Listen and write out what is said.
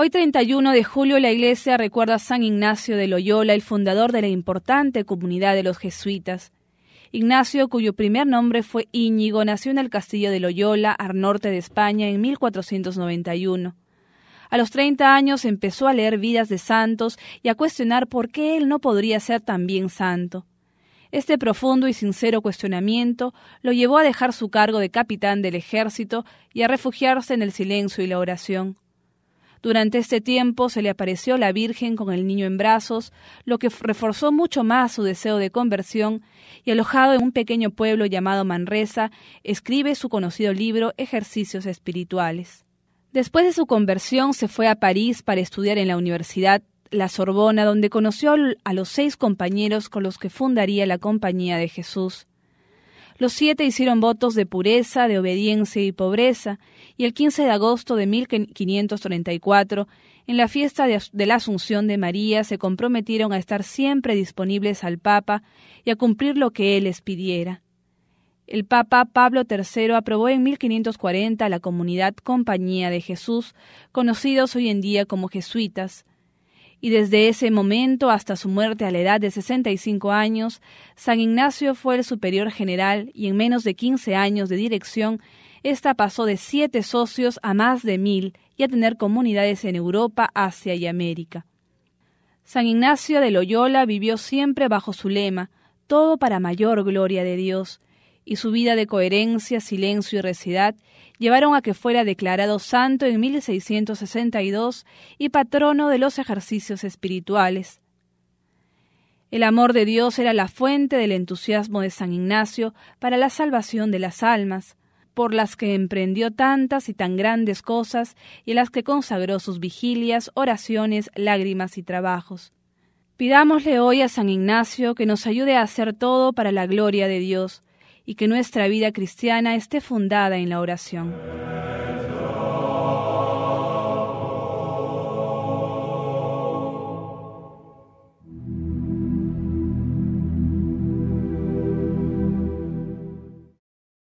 Hoy 31 de julio la iglesia recuerda a San Ignacio de Loyola, el fundador de la importante comunidad de los jesuitas. Ignacio, cuyo primer nombre fue Íñigo, nació en el castillo de Loyola, al norte de España, en 1491. A los 30 años empezó a leer vidas de santos y a cuestionar por qué él no podría ser también santo. Este profundo y sincero cuestionamiento lo llevó a dejar su cargo de capitán del ejército y a refugiarse en el silencio y la oración. Durante este tiempo se le apareció la Virgen con el niño en brazos, lo que reforzó mucho más su deseo de conversión, y alojado en un pequeño pueblo llamado Manresa, escribe su conocido libro Ejercicios Espirituales. Después de su conversión se fue a París para estudiar en la Universidad La Sorbona, donde conoció a los seis compañeros con los que fundaría la Compañía de Jesús. Los siete hicieron votos de pureza, de obediencia y pobreza, y el 15 de agosto de 1534, en la fiesta de, la Asunción de María, se comprometieron a estar siempre disponibles al Papa y a cumplir lo que él les pidiera. El Papa Pablo III aprobó en 1540 la comunidad Compañía de Jesús, conocidos hoy en día como jesuitas, y desde ese momento hasta su muerte a la edad de 65 años, San Ignacio fue el superior general y en menos de 15 años de dirección, ésta pasó de siete socios a más de mil y a tener comunidades en Europa, Asia y América. San Ignacio de Loyola vivió siempre bajo su lema, todo para mayor gloria de Dios, y su vida de coherencia, silencio y recidad llevaron a que fuera declarado santo en 1662 y patrono de los ejercicios espirituales. El amor de Dios era la fuente del entusiasmo de San Ignacio para la salvación de las almas, por las que emprendió tantas y tan grandes cosas y las que consagró sus vigilias, oraciones, lágrimas y trabajos. Pidámosle hoy a San Ignacio que nos ayude a hacer todo para la gloria de Dios, y que nuestra vida cristiana esté fundada en la oración.